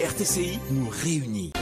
RTCI nous réunit.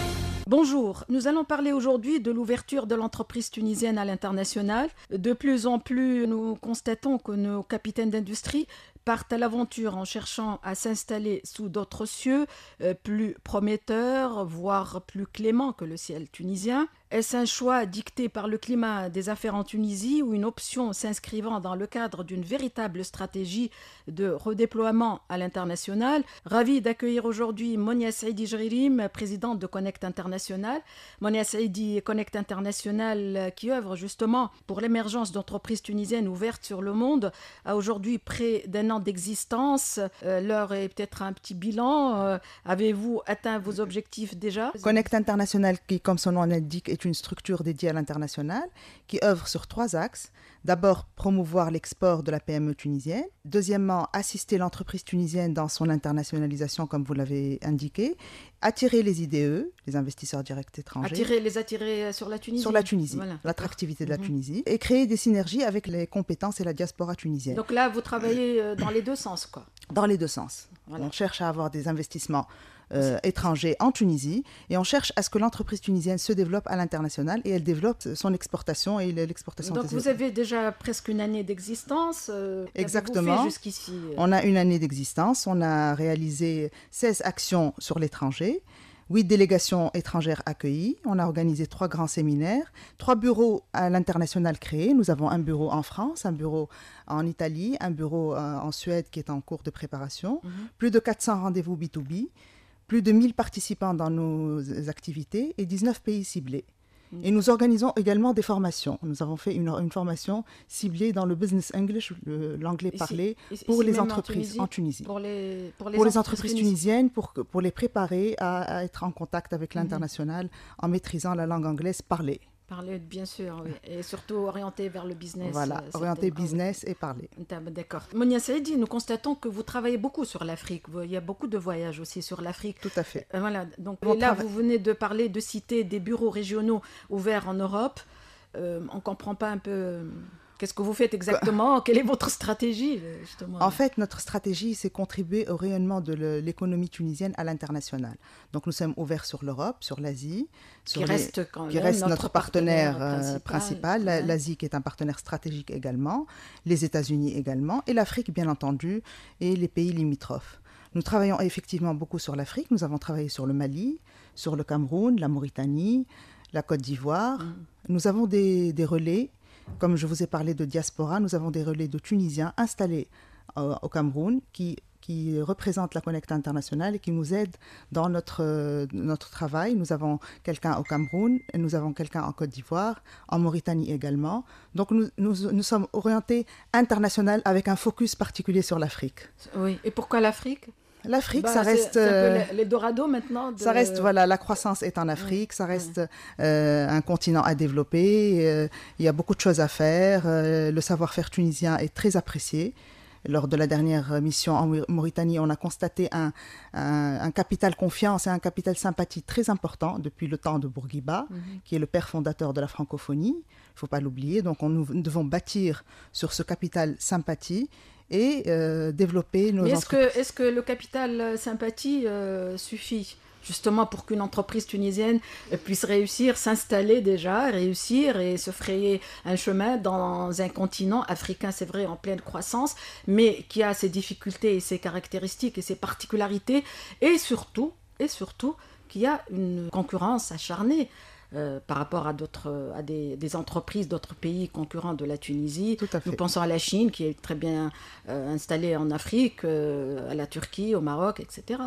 Bonjour, nous allons parler aujourd'hui de l'ouverture de l'entreprise tunisienne à l'international. De plus en plus, nous constatons que nos capitaines d'industrie partent à l'aventure en cherchant à s'installer sous d'autres cieux, euh, plus prometteurs, voire plus cléments que le ciel tunisien. Est-ce un choix dicté par le climat des affaires en Tunisie ou une option s'inscrivant dans le cadre d'une véritable stratégie de redéploiement à l'international Ravi d'accueillir aujourd'hui Monia Saidi Jririm, présidente de Connect International. Monia Saidi Connect International qui œuvre justement pour l'émergence d'entreprises tunisiennes ouvertes sur le monde a aujourd'hui près d'un an d'existence. Euh, l'heure est peut-être un petit bilan. Euh, avez-vous atteint vos objectifs déjà Connect International qui, comme son nom l'indique, c'est une structure dédiée à l'international qui œuvre sur trois axes. D'abord, promouvoir l'export de la PME tunisienne. Deuxièmement, assister l'entreprise tunisienne dans son internationalisation, comme vous l'avez indiqué. Attirer les IDE, les investisseurs directs étrangers. Attirer, les attirer euh, sur la Tunisie. Sur la Tunisie, l'attractivité de la mhm. Tunisie. Et créer des synergies avec les compétences et la diaspora tunisienne. Donc là, vous travaillez euh, dans les deux sens, quoi. Dans les deux sens. On cherche à avoir des investissements euh, étrangers en Tunisie et on cherche à ce que l'entreprise tunisienne se développe à l'international et elle développe son exportation et l'exportation. Donc vous avez déjà presque une année d'existence. Euh, Exactement. Jusqu'ici. Euh on a une année d'existence. On a réalisé 16 actions sur l'étranger. 8 délégations étrangères accueillies. On a organisé trois grands séminaires, trois bureaux à l'international créés. Nous avons un bureau en France, un bureau en Italie, un bureau en Suède qui est en cours de préparation. Mhm. Plus de 400 rendez-vous B2B plus de 1000 participants dans nos activités et 19 pays ciblés. Mm. Et nous organisons également des formations. Nous avons fait une, formation ciblée dans le business English, l'anglais parlé, pour les entreprises en Tunisie, Pour les, entreprises, tunisiennes, pour, les préparer à, être en contact avec mm-hmm. l'international en maîtrisant la langue anglaise parlée. Parler, bien sûr, Et surtout orienté vers le business. Voilà, euh, orienté business et parler. Bah, d'accord. Monia Saïdi, nous constatons que vous travaillez beaucoup sur l'Afrique. Il y a beaucoup de voyages aussi sur l'Afrique. Tout à fait. Euh, voilà. Donc là, vous venez de parler, de citer des bureaux régionaux ouverts en Europe. Euh, on ne comprend pas un peu Qu'est-ce que vous faites exactement Quelle est votre stratégie euh, En fait, notre stratégie, c'est contribuer au rayonnement de l'économie tunisienne à l'international. Donc nous sommes ouverts sur l'Europe, sur l'Asie, qui, les... reste, qui reste, notre, partenaire, euh, principal, l'Asie qui est un partenaire stratégique également, les États-Unis également, et l'Afrique bien entendu, et les pays limitrophes. Nous travaillons effectivement beaucoup sur l'Afrique, nous avons travaillé sur le Mali, sur le Cameroun, la Mauritanie, la Côte d'Ivoire. Mm. Nous avons des, des relais comme je vous ai parlé de diaspora, nous avons des relais de Tunisiens installés euh, au Cameroun qui qui la connecte Internationale et qui nous aident dans notre, euh, notre travail. Nous avons quelqu'un au Cameroun, et nous avons quelqu'un en Côte d'Ivoire, en Mauritanie également. Donc nous, nous sommes orientés international avec un focus particulier sur l'Afrique. Oui, et pourquoi l'Afrique L'Afrique, bah, ça reste. Euh, les Dorados maintenant. Ça reste, voilà, la croissance est en Afrique, ça reste euh, un continent à développer. Euh, il y a beaucoup de choses à faire. le savoir-faire tunisien est très apprécié. Lors de la dernière mission en Mauritanie, on a constaté un, capital confiance et un capital sympathie très important depuis le temps de Bourguiba, mhm. qui est le père fondateur de la francophonie. Il ne faut pas l'oublier. Donc, on, nous devons bâtir sur ce capital sympathie et euh, développer nos est-ce que, le capital euh, sympathie euh, suffit justement pour qu'une entreprise tunisienne puisse réussir, s'installer déjà, réussir et se frayer un chemin dans un continent africain, c'est vrai, en pleine croissance, mais qui a ses difficultés et ses caractéristiques et ses particularités, et surtout, et surtout, qui a une concurrence acharnée euh, par rapport à d'autres à des, entreprises d'autres pays concurrents de la Tunisie. Nous pensons à la Chine qui est très bien euh, installée en Afrique, euh, à la Turquie, au Maroc, etc.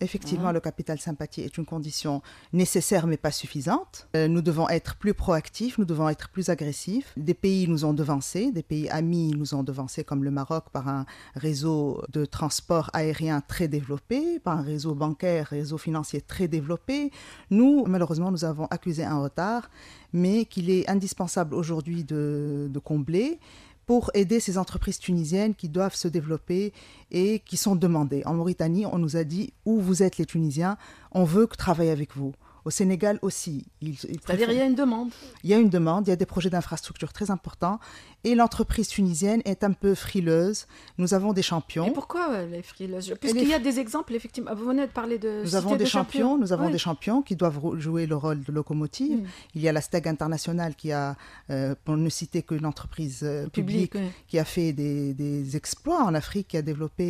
Effectivement, le capital sympathie est une condition nécessaire mais pas suffisante. Euh, nous devons être plus proactifs, nous devons être plus agressifs. Des pays nous ont devancés, des pays amis nous ont devancés comme le Maroc par un réseau de transport aérien très développé, par un réseau bancaire, réseau financier très développé. Nous, malheureusement, nous avons accusé un retard, mais qu'il est indispensable aujourd'hui de combler pour aider ces entreprises tunisiennes qui doivent se développer et qui sont demandées. En Mauritanie, on nous a dit où vous êtes les Tunisiens, on veut travailler avec vous. Au Sénégal aussi. C'est-à-dire il y a une demande. Il y a une demande, il y a des projets d'infrastructure très importants. Et l'entreprise tunisienne est un peu frileuse. Nous avons des champions. Et pourquoi euh, elle est frileuse qu'il y a des exemples, effectivement. Vous venez de parler de... Nous avons des champions, nous avons des champions qui doivent jouer le rôle de locomotive. Mm. Il y a la Steg International qui a, euh, pour ne citer que l'entreprise euh, publique, qui a fait des, exploits en Afrique, qui a développé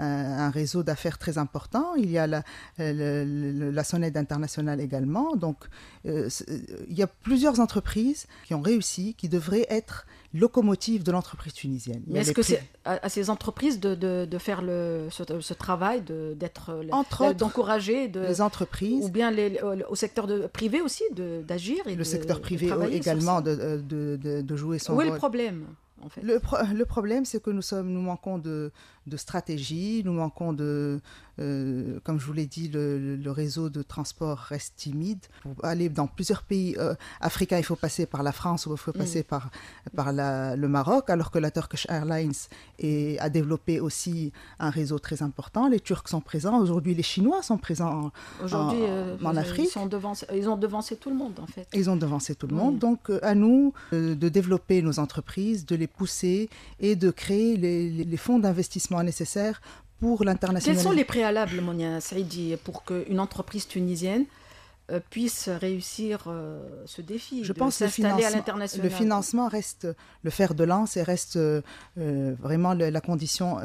un, réseau d'affaires très important. Il y a la, la, la, sonnette internationale également donc, euh, euh, il y a plusieurs entreprises qui ont réussi, qui devraient être locomotives de l'entreprise tunisienne. Mais est-ce que c'est à, ces entreprises de, faire le, ce, travail, d'être d'encourager les entreprises ou bien les, au secteur privé aussi d'agir le secteur privé également de, jouer son rôle. Où est le problème le, problème, c'est que nous nous manquons de, de stratégie, nous manquons de, euh, comme je vous l'ai dit, le, réseau de transport reste timide. Pour aller dans plusieurs pays euh, africains, il faut passer par la France ou il faut mm. passer par, par le Maroc, alors que la Turkish Airlines a développé aussi un réseau très important. Les Turcs sont présents, aujourd'hui les Chinois sont présents en, en, euh, Afrique. Ils, sont ils, ont devancé tout le monde en fait. Ils ont devancé tout le monde, donc à nous de développer nos entreprises, de les pousser et de créer les fonds d'investissement nécessaires pour l'international. Quels sont les préalables, Monia Saidi, pour qu'une entreprise tunisienne euh, puisse réussir euh, ce défi. Je pense que le, financement reste le fer de lance et reste euh, vraiment la condition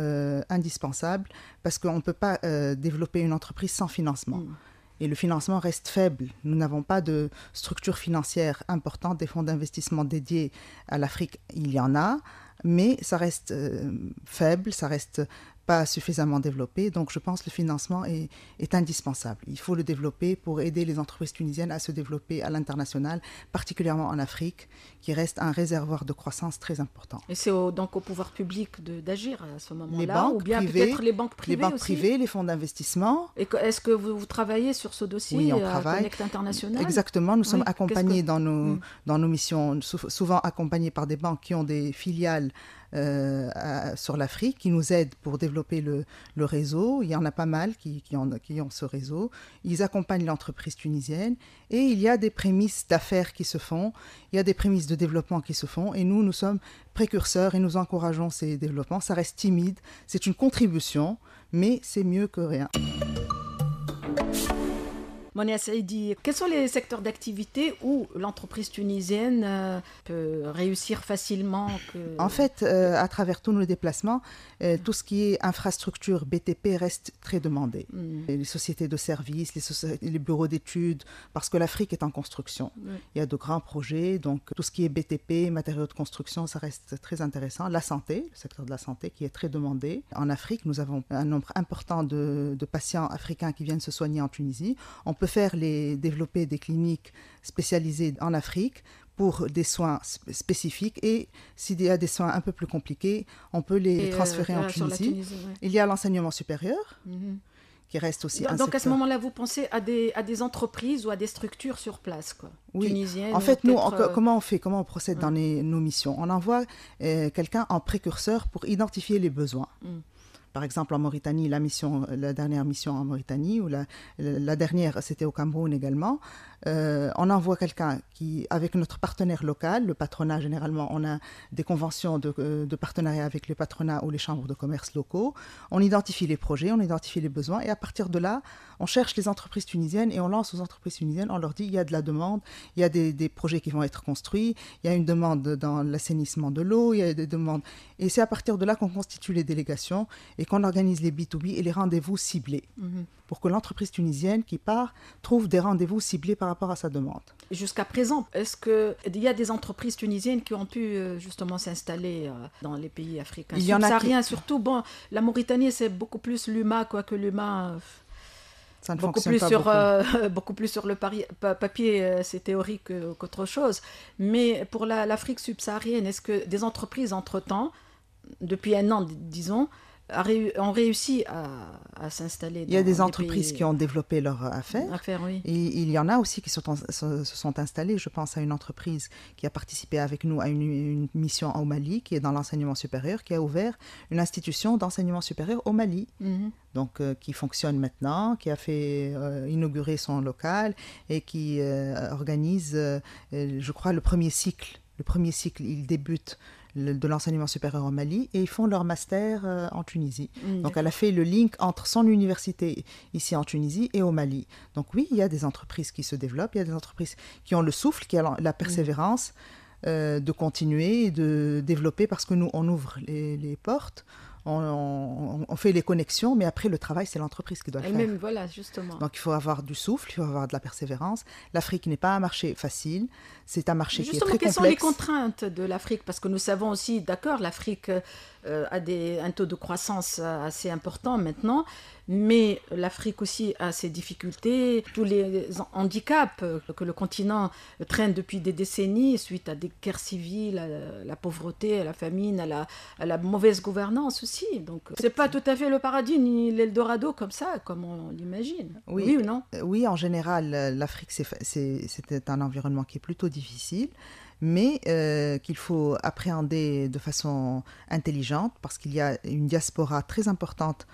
indispensable parce qu'on ne peut pas développer une entreprise sans financement. Hmm. Et le financement reste faible. Nous n'avons pas de structure financière importante, des fonds d'investissement dédiés à l'Afrique, il y en a mais ça reste euh, faible, ça reste pas suffisamment développé. Donc je pense que le financement est, indispensable. Il faut le développer pour aider les entreprises tunisiennes à se développer à l'international, particulièrement en Afrique qui reste un réservoir de croissance très important. Et c'est donc au pouvoir public d'agir à ce moment-là, ou bien peut-être les banques privées Les banques privées, les fonds d'investissement. Et est-ce que vous, travaillez sur ce dossier oui, on euh, travaille. International Exactement, nous sommes accompagnés dans, nos, hmm. dans nos missions, souvent accompagnés par des banques qui ont des filiales euh, sur l'Afrique, qui nous aident pour développer le, le, réseau. Il y en a pas mal qui, qui, ont, qui ont ce réseau. Ils accompagnent l'entreprise tunisienne et il y a des prémices d'affaires qui se font, il y a des prémices de développement qui se font et nous, nous sommes précurseurs et nous encourageons ces développements. Ça reste timide, c'est une contribution, mais c'est mieux que rien. Monia Saidi, quels sont les secteurs d'activité où l'entreprise tunisienne euh, peut réussir facilement En fait, euh, à travers tous nos déplacements, euh, tout ce qui est infrastructure BTP reste très demandé. Hmm. Les sociétés de services, les, bureaux d'études, parce que l'Afrique est en construction. Il y a de grands projets, donc tout ce qui est BTP, matériaux de construction, ça reste très intéressant. La santé, le secteur de la santé qui est très demandé. En Afrique, nous avons un nombre important de, patients africains qui viennent se soigner en Tunisie. On peut faire les développer des cliniques spécialisées en Afrique pour des soins spécifiques et s'il y a des soins un peu plus compliqués, on peut les euh, transférer en euh, Tunisie. Il y a l'enseignement supérieur. Mhm. Qui reste aussi donc, donc à ce moment-là, vous pensez à des, à des entreprises ou à des structures sur place, quoi, oui. tunisiennes. En fait, nous, euh, comment on fait, comment on procède dans nos missions On envoie quelqu'un en précurseur pour identifier les besoins. Mm. Par exemple, en Mauritanie, la, mission, la dernière mission en Mauritanie, ou la dernière, c'était au Cameroun également, euh, on envoie quelqu'un qui, avec notre partenaire local, le patronat généralement, on a des conventions euh, de, partenariat avec les patronats ou les chambres de commerce locaux. On identifie les projets, on identifie les besoins et à partir de là, on cherche les entreprises tunisiennes et on lance aux entreprises tunisiennes, on leur dit il y a de la demande, il y a des, projets qui vont être construits, il y a une demande dans l'assainissement de l'eau, il y a des demandes. Et c'est à partir de là qu'on constitue les délégations et qu'on organise les B2B et les rendez-vous ciblés mhm. pour que l'entreprise tunisienne qui part trouve des rendez-vous ciblés par rapport à sa demande. Jusqu'à présent, est-ce qu'il y a des entreprises tunisiennes qui ont pu euh, justement s'installer euh, dans les pays africains Il y en a rien, surtout. Bon, la Mauritanie, c'est beaucoup plus l'UMA, que l'UMA euh, ça ne beaucoup plus pas sur beaucoup. beaucoup plus sur le papier c'est théorique qu'autre chose mais pour l'Afrique subsaharienne est-ce que des entreprises entre temps depuis un an disons ont réussi à, s'installer. Il y a des entreprises qui ont développé leur Affaire, oui. Et il y en a aussi qui se, sont installées. Je pense à une entreprise qui a participé avec nous à une, mission au Mali, qui est dans l'enseignement supérieur, qui a ouvert une institution d'enseignement supérieur au Mali. Mhm. Donc, euh, qui fonctionne maintenant, qui a fait euh, inaugurer son local et qui euh, organise, je crois, le premier cycle. Le premier cycle, il débute de l'enseignement supérieur au Mali et ils font leur master euh, en Tunisie. Mm, Donc elle a fait le link entre son université ici en Tunisie et au Mali. Donc oui, il y a des entreprises qui se développent, il y a des entreprises qui ont le souffle, qui ont la mm. persévérance. Euh, de continuer et de développer parce que nous, on ouvre les portes, on, fait les connexions, mais après, le travail, c'est l'entreprise qui doit le faire. Même, voilà, justement. Donc, il faut avoir du souffle, il faut avoir de la persévérance. L'Afrique n'est pas un marché facile, c'est un marché qui est très complexe. Justement, quelles sont les contraintes de l'Afrique Parce que nous savons aussi, d'accord, l'Afrique euh, a euh, des, un taux de croissance assez important maintenant, mais l'Afrique aussi a ses difficultés, tous les handicaps que le continent traîne depuis des décennies suite à des guerres civiles, à la pauvreté, à la famine, à la, mauvaise gouvernance aussi. Donc c'est pas tout à fait le paradis ni l'Eldorado comme ça, comme on l'imagine. Oui. oui ou non Oui, en général, l'Afrique, c'est un environnement qui est plutôt difficile mais euh, qu'il faut appréhender de façon intelligente parce qu'il y a une diaspora très importante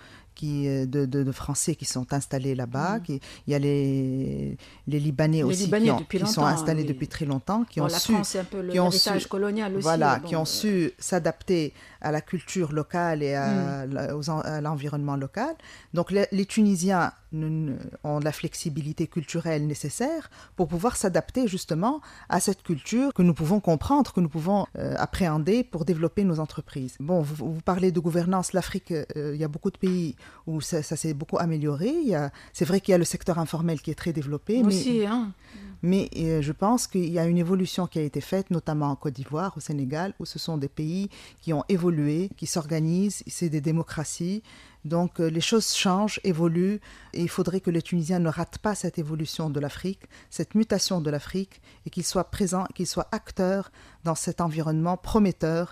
euh, de, Français qui sont installés là-bas. Mm. Il y a les, les Libanais aussi qui, sont hein, installés depuis très longtemps, qui ont la su, un peu le qui ont su, colonial aussi, voilà, hein, qui ont su euh. s'adapter à la culture locale et à, mm. l'environnement local. Donc les, Tunisiens ont la flexibilité culturelle nécessaire pour pouvoir s'adapter justement à cette culture que nous pouvons comprendre, que nous pouvons euh, appréhender pour développer nos entreprises. Bon, vous, parlez de gouvernance, l'Afrique, il y a beaucoup de pays où ça, s'est beaucoup amélioré. C'est vrai qu'il y a le secteur informel qui est très développé. Mais, hein. mais euh, je pense qu'il y a une évolution qui a été faite, notamment en Côte d'Ivoire, au Sénégal, où ce sont des pays qui ont évolué, qui s'organisent, c'est des démocraties. Donc euh, les choses changent, évoluent, et il faudrait que les Tunisiens ne ratent pas cette évolution de l'Afrique, cette mutation de l'Afrique, et qu'ils soient présents, qu'ils soient acteurs dans cet environnement prometteur,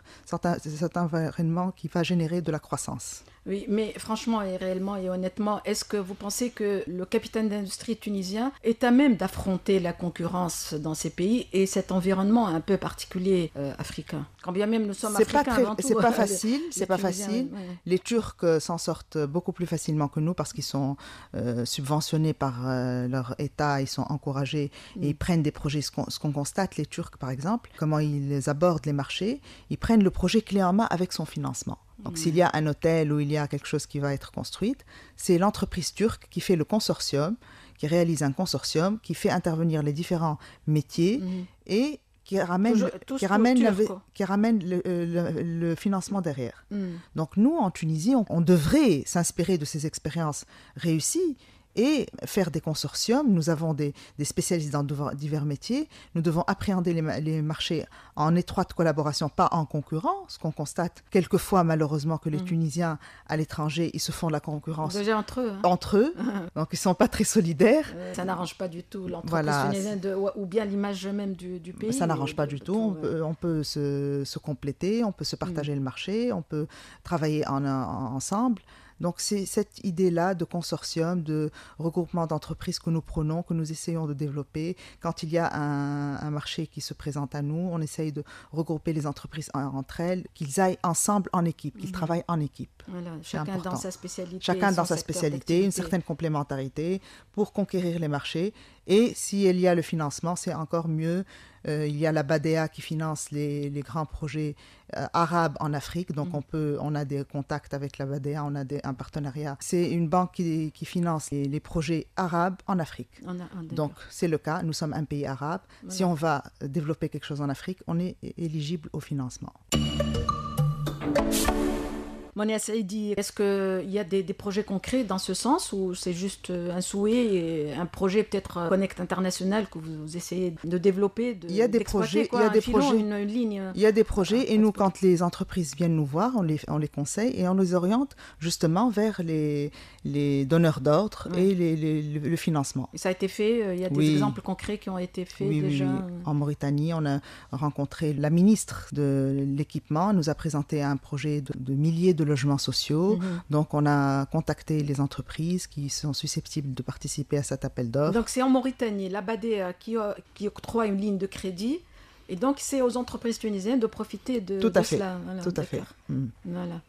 cet environnement qui va générer de la croissance. Oui, mais franchement et réellement et honnêtement, est-ce que vous pensez que le capitaine d'industrie tunisien est à même d'affronter la concurrence dans ces pays et cet environnement un peu particulier euh, africain Quand bien même nous sommes africains, C'est pas facile, c'est pas facile. Les Turcs euh, s'en sortent beaucoup plus facilement que nous parce qu'ils sont euh, subventionnés par euh, leur État, ils sont encouragés et mm. ils prennent des projets. Ce qu'on, constate, les Turcs par exemple, comment ils abordent les marchés, ils prennent le projet clé en main avec son financement. Donc mm. s'il y a un hôtel ou il y a quelque chose qui va être construit, c'est l'entreprise turque qui fait le consortium, qui réalise un consortium, qui fait intervenir les différents métiers mm. et qui ramène, qui, ramène qui ramène, le, euh, financement derrière. Hmm. Donc nous, en Tunisie, on devrait s'inspirer de ces expériences réussies et faire des consortiums. Nous avons des, spécialistes dans divers métiers. Nous devons appréhender les, marchés en étroite collaboration, pas en concurrence, qu'on constate quelquefois malheureusement que les mm. Tunisiens à l'étranger, ils se font de la concurrence entre eux. Hein. donc ils ne sont pas très solidaires. Euh, ça n'arrange pas du tout l'entreprise tunisienne ou bien l'image même du, pays. Ça n'arrange euh, pas du tout. on, peut, se, compléter, on peut se partager mm. le marché, on peut travailler ensemble. Donc c'est cette idée-là de consortium, de regroupement d'entreprises que nous prenons, que nous essayons de développer. Quand il y a un, marché qui se présente à nous, on essaye de regrouper les entreprises entre elles, qu'ils aillent ensemble en équipe, qu'ils mhm. travaillent en équipe. chacun dans sa spécialité. Chacun dans sa spécialité, une certaine complémentarité pour conquérir les marchés. Et si il y a le financement, c'est encore mieux euh, il y a la BADEA qui finance les, les grands projets euh, arabes en Afrique. Donc, mm. on, peut, on a des contacts avec la BADEA, on a un partenariat. C'est une banque qui, finance les, projets arabes en Afrique. Ah, donc, c'est le cas. Nous sommes un pays arabe. Si on va développer quelque chose en Afrique, on est éligible au financement. Monia Saidi, est-ce qu'il y a des, projets concrets dans ce sens ou c'est juste euh, un souhait et un projet peut-être euh, Connect International que vous, essayez de développer de, Il y a des projets, il y a des projets, ligne. Il y a des projets et nous, quand les entreprises viennent nous voir, on les, on les conseille et on les oriente justement vers les, les donneurs d'ordre et le financement. ça a été fait euh, Il y a des exemples concrets qui ont été faits déjà En Mauritanie, on a rencontré la ministre de l'équipement, elle nous a présenté un projet de, de milliers de logements sociaux. Mhm. Donc, on a contacté les entreprises qui sont susceptibles de participer à cet appel d'offres. Donc, c'est en Mauritanie, la euh, qui, euh, qui octroie une ligne de crédit. Et donc, c'est aux entreprises tunisiennes de profiter de, Tout à fait. cela. Tout à fait. Mm. Voilà.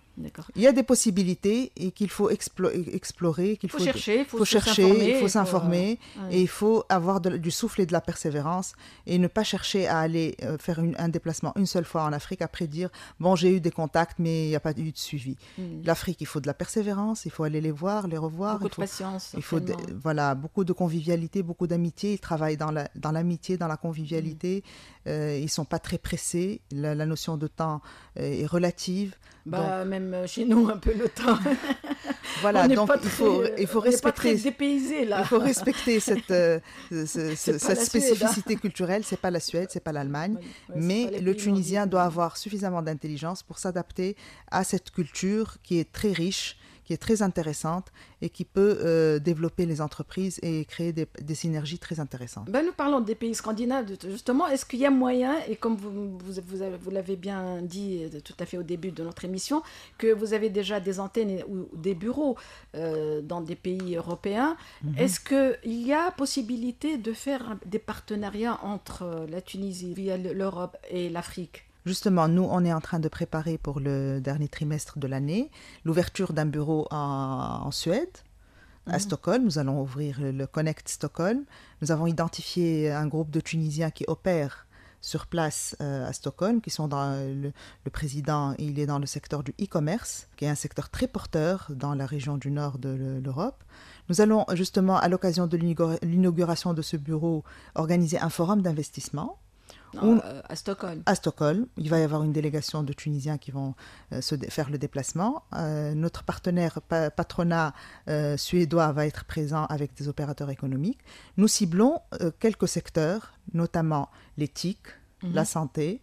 Il y a des possibilités et qu'il faut explorer, qu'il faut, chercher, faut, chercher, il faut euh, s'informer et il faut avoir du souffle et de la persévérance et ne pas chercher à aller euh, faire un déplacement une seule fois en Afrique après dire bon j'ai eu des contacts mais il n'y a pas eu de suivi. Mm. L'Afrique, il faut de la persévérance, il faut aller les voir, les revoir. Beaucoup de patience. Il faut voilà beaucoup de convivialité, beaucoup d'amitié. Ils travaillent dans l'amitié, la, dans, dans, la convivialité. Ils mm. ne euh, ils sont pas très pressés. La, notion de temps est relative. Bah, même chez nous un peu le temps. Voilà, donc il, faut, il faut respecter. Il faut respecter cette, euh, hein. spécificité culturelle. C'est pas la Suède, c'est pas l'Allemagne, mais le Tunisien doit avoir suffisamment d'intelligence pour s'adapter à cette culture qui est très riche qui est très intéressante et qui peut euh, développer les entreprises et créer des, synergies très intéressantes. Ben, nous parlons des pays scandinaves, justement. Est-ce qu'il y a moyen, et comme vous, vous, l'avez bien dit euh, tout à fait au début de notre émission, que vous avez déjà des antennes ou des bureaux euh, dans des pays européens, mhm. est-ce qu'il y a possibilité de faire des partenariats entre la Tunisie via l'Europe et l'Afrique Justement, nous, on est en train de préparer pour le dernier trimestre de l'année l'ouverture d'un bureau en, Suède à ah. Stockholm. Nous allons ouvrir le Connect Stockholm. Nous avons identifié un groupe de Tunisiens qui opèrent sur place euh, à Stockholm, qui sont dans le, le, président, il est dans le secteur du e-commerce, qui est un secteur très porteur dans la région du nord de l'Europe. Nous allons justement, à l'occasion de l'inauguration de ce bureau, organiser un forum d'investissement euh, à Stockholm. À Stockholm. Il va y avoir une délégation de Tunisiens qui vont euh, se faire le déplacement. Euh, notre partenaire patronat suédois va être présent avec des opérateurs économiques. Nous ciblons quelques secteurs, notamment l'éthique, mhm. la santé,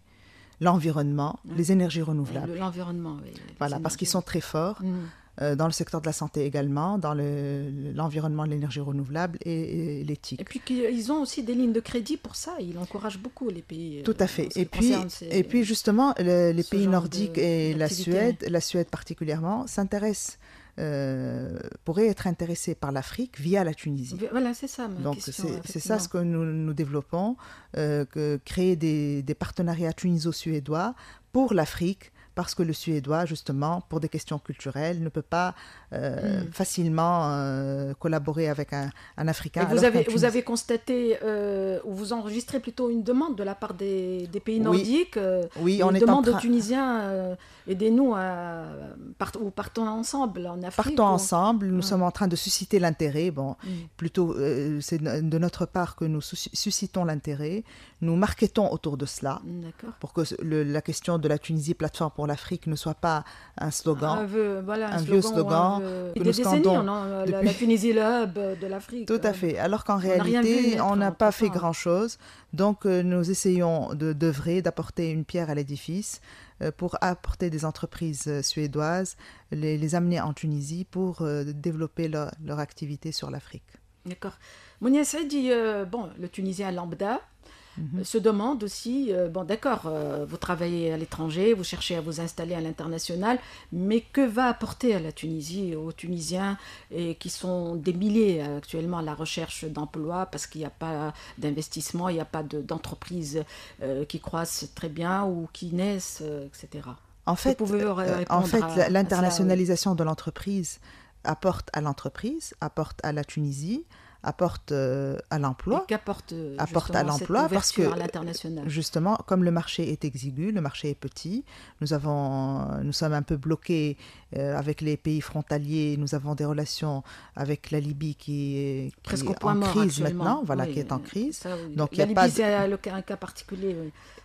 l'environnement, les énergies renouvelables. L'environnement, oui. Voilà, parce qu'ils sont très forts. Mhm. Euh, dans le secteur de la santé également, dans l'environnement de l'énergie renouvelable et, l'éthique. Et puis ils ont aussi des lignes de crédit pour ça, ils encouragent beaucoup les pays. Euh, Tout à fait. Et puis, et puis justement, les pays nordiques et la Suède, la Suède particulièrement, s'intéressent. Euh, pourraient être intéressés par l'Afrique via la Tunisie. Voilà, c'est ça. Donc c'est ça ce que nous, nous développons, euh, que créer des, des partenariats tuniso-suédois pour l'Afrique parce que le suédois, justement, pour des questions culturelles, ne peut pas euh, hmm. facilement euh, collaborer avec un, Africain. Et vous, avez, vous avez constaté, euh, ou vous enregistrez plutôt une demande de la part des, pays nordiques, oui, on demande est en train... aux Tunisiens, aidez-nous, à, partons ensemble en Afrique. Partons ensemble, nous sommes en train de susciter l'intérêt, bon, hmm. plutôt c'est de notre part que nous suscitons l'intérêt, nous marketons autour de cela, pour que la question de la Tunisie, plateforme pour l'Afrique ne soit pas un slogan, un, vieux slogan. y la Tunisie, le hub euh, de l'Afrique. Tout à euh, fait. Alors qu'en réalité, on n'a pas fait grand-chose. Donc, euh, nous essayons de d'œuvrer, d'apporter une pierre à l'édifice pour apporter des entreprises suédoises, les, amener en Tunisie pour développer leur, activité sur l'Afrique. D'accord. Mounia dit, bon, le Tunisien lambda, euh, mhm. se demande aussi, euh, bon d'accord, euh, vous travaillez à l'étranger, vous cherchez à vous installer à l'international, mais que va apporter à la Tunisie, aux Tunisiens, et qui sont des milliers actuellement à la recherche d'emploi, parce qu'il n'y a pas d'investissement, il n'y a pas d'entreprise qui croissent très bien ou qui naissent, etc. En fait, en fait l'internationalisation de l'entreprise apporte à l'entreprise, apporte à la Tunisie, euh, euh, apporte à l'emploi. Qu'apporte apporte à l'emploi parce que justement, comme le marché est exigu, le marché est petit, nous avons, nous sommes un peu bloqués euh, avec les pays frontaliers. Nous avons des relations avec la Libye qui est, Presque en crise maintenant, voilà, qui est en crise. Donc c'est un cas particulier.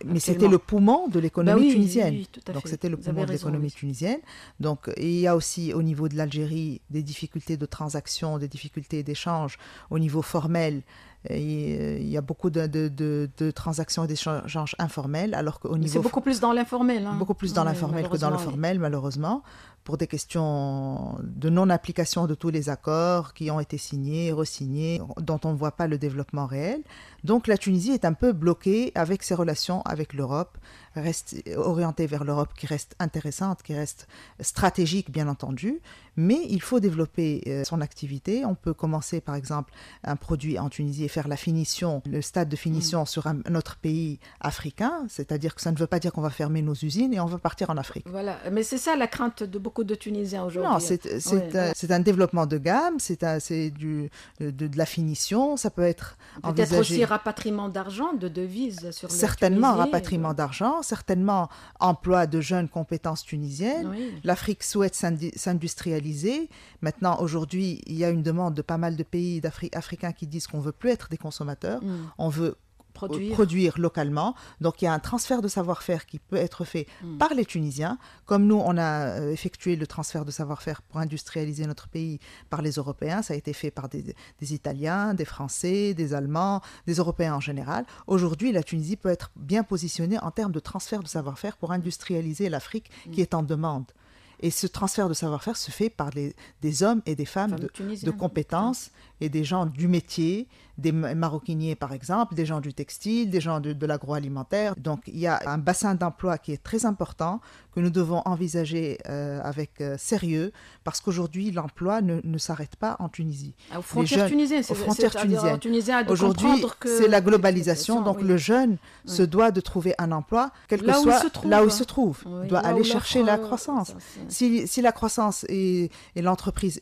Mais c'était le poumon de l'économie bah tunisienne. Donc c'était le poumon de l'économie tunisienne. Donc il y a aussi au niveau de l'Algérie des difficultés de transaction, des difficultés d'échange au niveau formel, euh, euh, il y a beaucoup de, transactions et d'échanges informels, alors qu'au niveau... C'est beaucoup plus dans l'informel. Hein. Beaucoup plus dans l'informel que dans le formel, malheureusement pour des questions de non-application de tous les accords qui ont été signés, resignés, dont on ne voit pas le développement réel. Donc la Tunisie est un peu bloquée avec ses relations avec l'Europe, reste orientée vers l'Europe qui reste intéressante, qui reste stratégique bien entendu, mais il faut développer euh, son activité. On peut commencer par exemple un produit en Tunisie et faire la finition, le stade de finition mm. sur un, autre pays africain, c'est-à-dire que ça ne veut pas dire qu'on va fermer nos usines et on va partir en Afrique. Voilà, mais c'est ça la crainte de beaucoup de Tunisiens aujourd'hui. Non, euh, euh, c'est un, développement de gamme, c'est du euh, de, la finition, ça peut être Peut-être aussi rapatriement d'argent, de devises sur Certainement rapatriement d'argent, certainement emploi de jeunes compétences tunisiennes. L'Afrique souhaite s'industrialiser. Maintenant, aujourd'hui, il y a une demande de pas mal de pays africains qui disent qu'on veut plus être des consommateurs, mm. on veut produire. localement. Donc il y a un transfert de savoir-faire qui peut être fait mm. par les Tunisiens, comme nous on a euh, effectué le transfert de savoir-faire pour industrialiser notre pays par les Européens. Ça a été fait par des, Italiens, des Français, des Allemands, des Européens en général. Aujourd'hui, la Tunisie peut être bien positionnée en termes de transfert de savoir-faire pour industrialiser l'Afrique mm. qui est en demande. Et ce transfert de savoir-faire se fait par des hommes et des femmes, femmes de, de, compétences et des gens du métier, des maroquiniers par exemple, des gens du textile, des gens de, l'agroalimentaire. Donc il y a un bassin d'emploi qui est très important, que nous devons envisager euh, avec euh, sérieux, parce qu'aujourd'hui l'emploi ne, ne s'arrête pas en Tunisie. Ah, aux frontières tunisiennes, aux euh, Aujourd'hui, c'est la globalisation, donc le jeune se doit de trouver un emploi, quel que soit là où il se trouve, hein. doit aller chercher la croissance. si, si, la croissance et, et l'entreprise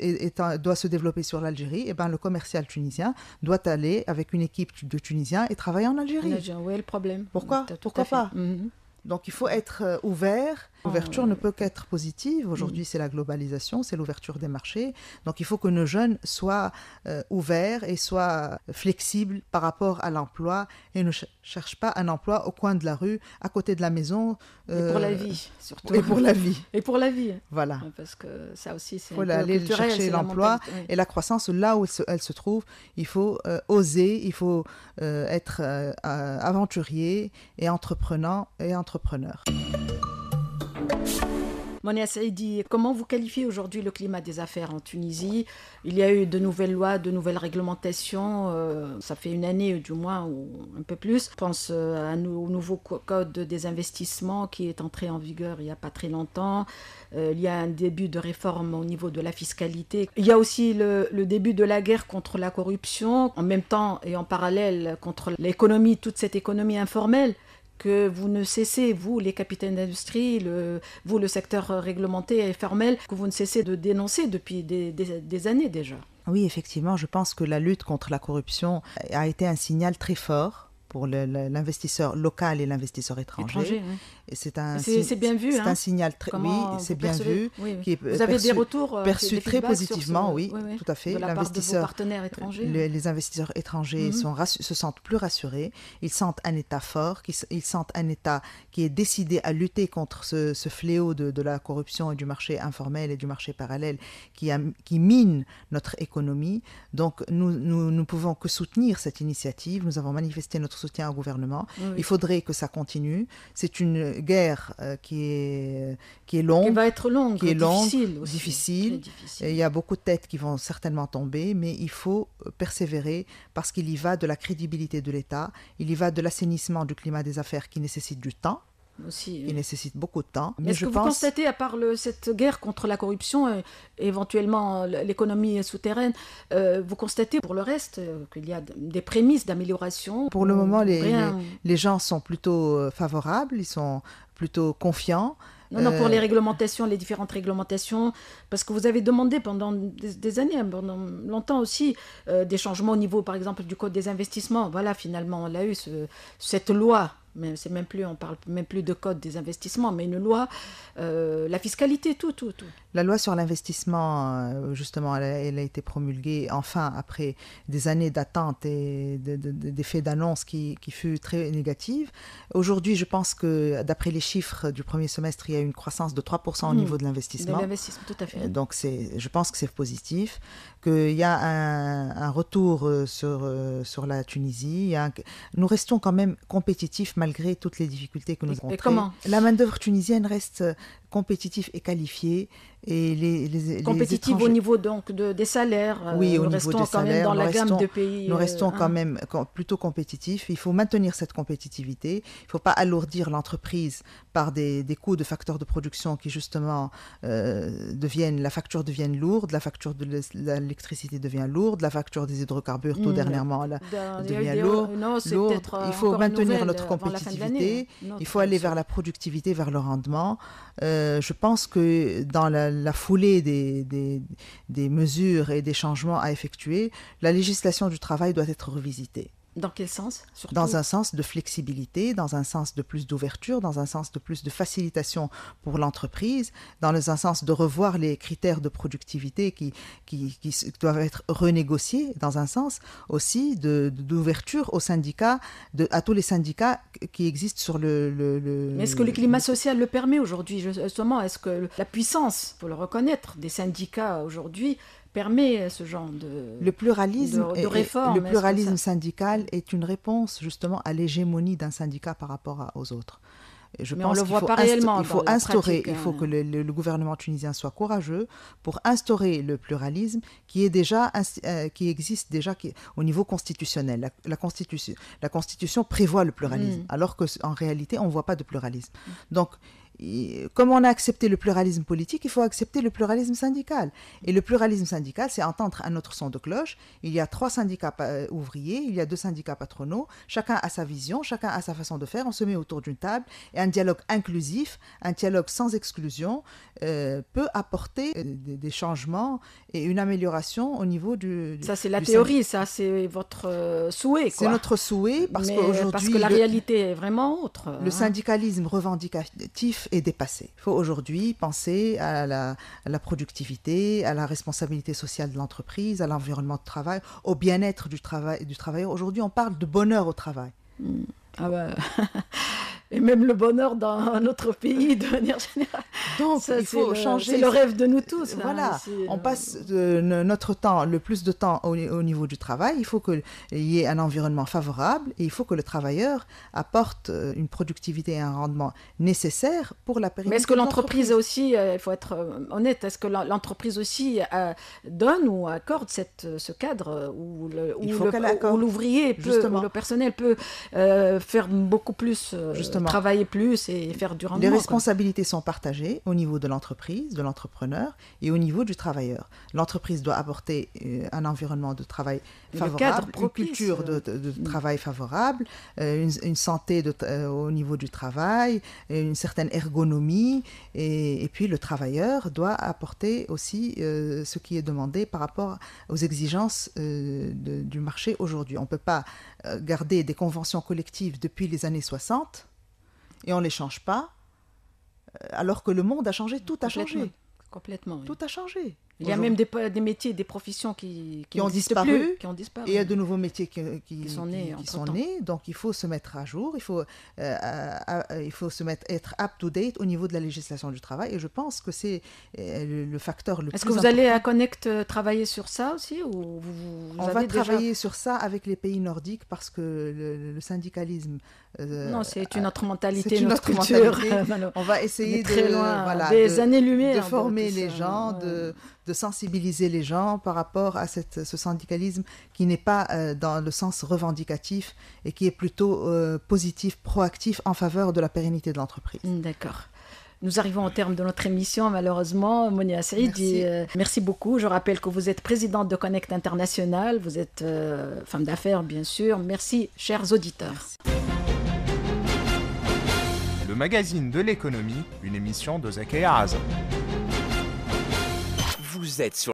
doit se développer sur l'Algérie, et eh ben le commercial tunisien doit aller avec une équipe de Tunisiens et travailler en Algérie. Algérie, oui, le problème. Pourquoi Pourquoi pas mhm. Donc il faut être euh, ouvert L'ouverture ah. ne peut qu'être positive. Aujourd'hui, mm. c'est la globalisation, c'est l'ouverture des marchés. Donc, il faut que nos jeunes soient euh, ouverts et soient flexibles par rapport à l'emploi et ne cherchent pas un emploi au coin de la rue, à côté de la maison. et pour la euh, vie, surtout. Et pour la vie. et pour la vie. Voilà. Parce que ça aussi, c'est. Il faut aller chercher l'emploi et la croissance là où elle se, trouve. Il faut euh, oser, il faut être aventurier et entreprenant et entrepreneur. Monia Saïdi, comment vous qualifiez aujourd'hui le climat des affaires en Tunisie Il y a eu de nouvelles lois, de nouvelles réglementations. Euh, ça fait une année du moins, ou un peu plus. Je pense euh, au nouveau code des investissements qui est entré en vigueur il n'y a pas très longtemps. Euh, il y a un début de réforme au niveau de la fiscalité. Il y a aussi le début de la guerre contre la corruption, en même temps et en parallèle contre l'économie, toute cette économie informelle que vous ne cessez, vous les capitaines d'industrie, vous le secteur réglementé et formel, que vous ne cessez de dénoncer depuis des années déjà. Oui, effectivement, je pense que la lutte contre la corruption a été un signal très fort pour l'investisseur local et l'investisseur étranger. et c'est bien vu. C'est hein. un signal très oui, c'est bien vu. qui est euh, vous perçu, avez des retours euh, très positivement, oui, tout à fait. Les, investisseurs étrangers mhm. sont se sentent plus rassurés. Ils sentent un État fort, ils, sentent un État qui est décidé à lutter contre ce, fléau de, la corruption et du marché informel et du marché parallèle qui, qui mine notre économie. Donc nous, nous ne pouvons que soutenir cette initiative. Nous avons manifesté notre soutien au gouvernement. Il faudrait que ça continue. C'est une guerre euh, qui est qui est longue, qui va être longue, qui est difficile. Il y a beaucoup de têtes qui vont certainement tomber, mais il faut euh, persévérer parce qu'il y va de la crédibilité de l'État, il y va de l'assainissement du climat des affaires qui nécessite du temps aussi. Il euh. nécessite beaucoup de temps. Est-ce que vous constatez, à part cette guerre contre la corruption, et euh, éventuellement euh, l'économie souterraine, vous constatez pour le reste qu'il y a des prémices d'amélioration Pour le moment, les, gens sont plutôt favorables, ils sont plutôt confiants. Non, non, pour les réglementations, les différentes réglementations, parce que vous avez demandé pendant des, années, pendant longtemps aussi, des changements au niveau, par exemple, du Code des investissements. Voilà, finalement, on a eu cette loi mais c'est même plus, on parle même plus de code des investissements, mais une loi, euh, la fiscalité, tout, tout, tout. La loi sur l'investissement, euh, justement, elle a, été promulguée enfin après des années d'attente et d'effets de, d'annonce qui, qui fut très négative. Aujourd'hui, je pense que d'après les chiffres du premier semestre, il y a une croissance de 3% au hmm. niveau de l'investissement. l'investissement, tout à fait. Euh, donc, je pense que c'est positif qu'il y a un, retour euh, sur, euh, sur la Tunisie. nous restons quand même compétitifs malgré toutes les difficultés que nous rencontrons. La main-d'œuvre tunisienne reste euh, compétitif et qualifié. Et les, compétitifs au niveau donc de, des salaires. Euh, oui, des au nous restons quand même dans la gamme de pays. Nous restons euh, quand hein. même plutôt compétitifs. Il faut maintenir cette compétitivité. Il ne faut pas alourdir l'entreprise par des, des, coûts de facteurs de production qui justement euh, deviennent la facture devient lourde, la facture de l'électricité devient lourde, la facture des hydrocarbures tout hmm. dernièrement devient lourde. Il faut maintenir notre compétitivité. Hein. Il faut aller vers la productivité, vers le rendement. Euh, euh, je pense que dans la, foulée des mesures et des changements à effectuer, la législation du travail doit être revisitée. Dans quel sens Dans un sens de flexibilité, dans un sens de plus d'ouverture, dans un sens de plus de facilitation pour l'entreprise, dans un sens de revoir les critères de productivité qui, qui, doivent être renégociés, dans un sens aussi d'ouverture aux syndicats, de, à tous les syndicats qui existent sur le... le Mais est-ce que le climat social le permet aujourd'hui Justement, euh, est-ce que la puissance, pour le reconnaître, des syndicats aujourd'hui permet ce genre de le pluralisme réforme. le pluralisme syndical est une réponse justement à l'hégémonie d'un syndicat par rapport aux autres. Je Mais pense on le voit pas réellement. Il faut instaurer, il faut hein. que le, gouvernement tunisien soit courageux pour instaurer le pluralisme qui est déjà euh, qui existe déjà au niveau constitutionnel. La, constitution, la constitution prévoit le pluralisme, mm. alors qu'en réalité on ne voit pas de pluralisme. Donc comme on a accepté le pluralisme politique, il faut accepter le pluralisme syndical. Et le pluralisme syndical, c'est entendre un autre son de cloche. Il y a trois syndicats euh, ouvriers, il y a deux syndicats patronaux. Chacun a sa vision, chacun a sa façon de faire. On se met autour d'une table et un dialogue inclusif, un dialogue sans exclusion euh, peut apporter euh, des, changements et une amélioration au niveau du. ça, c'est la théorie, ça, c'est votre souhait. C'est notre souhait parce Parce que la réalité est vraiment autre. Le hein. syndicalisme revendicatif est dépassé. Il faut aujourd'hui penser à la, productivité, à la responsabilité sociale de l'entreprise, à l'environnement de travail, au bien-être du, travail, du travailleur. Aujourd'hui, on parle de bonheur au travail. Hmm. Ah bah, et même le bonheur dans autre pays de manière générale. Donc, il faut changer. C'est le rêve de nous tous. Euh, hein, voilà. Euh. on passe euh, notre temps, le plus de temps au, niveau du travail. Il faut qu'il y ait un environnement favorable et il faut que le travailleur apporte une productivité et un rendement nécessaire pour la période. Mais est-ce que l'entreprise aussi, il faut être honnête, est-ce que l'entreprise aussi donne ou accorde cette, ce cadre où l'ouvrier, le, où l'ouvrier peut, le personnel peut faire beaucoup plus. Justement travailler plus et faire du rendement. Les responsabilités sont partagées au niveau de l'entreprise, de l'entrepreneur et au niveau du travailleur. L'entreprise doit apporter euh, un environnement de travail favorable, une culture de, mm. travail favorable, euh, une, santé euh, au niveau du travail, une certaine ergonomie et, puis le travailleur doit apporter aussi ce qui est demandé par rapport aux exigences du marché aujourd'hui. On ne peut pas garder des conventions collectives depuis les années 60 et on ne les change pas, euh, alors que le monde a changé, tout a changé. Complètement. Tout a changé. Il y a même des, des métiers, des professions qui, ont disparu, qui ont disparu. Et il y a de nouveaux métiers qui, sont, nés, Donc il faut se mettre à jour, il faut, euh, il faut se mettre, être up to date au niveau de la législation du travail. Et je pense que c'est le euh, le, le, facteur important. Est-ce que vous allez à Connect euh, travailler sur ça aussi ou vous, On va travailler sur ça avec les pays nordiques parce que le, syndicalisme. non, c'est une autre mentalité, une autre culture. on va essayer de, loin, voilà, années lumière, de former les gens, de de sensibiliser les gens par rapport à cette, ce syndicalisme qui n'est pas euh, dans le sens revendicatif et qui est plutôt euh, positif, proactif en faveur de la pérennité de l'entreprise. Mm, d'accord. Nous arrivons au terme de notre émission, malheureusement. Monia Saïd, merci. Euh, merci. beaucoup. Je rappelle que vous êtes présidente de Connect International, vous êtes femme d'affaires, bien sûr. Merci, chers auditeurs. Le magazine de l'économie, une émission de Azam vous êtes sur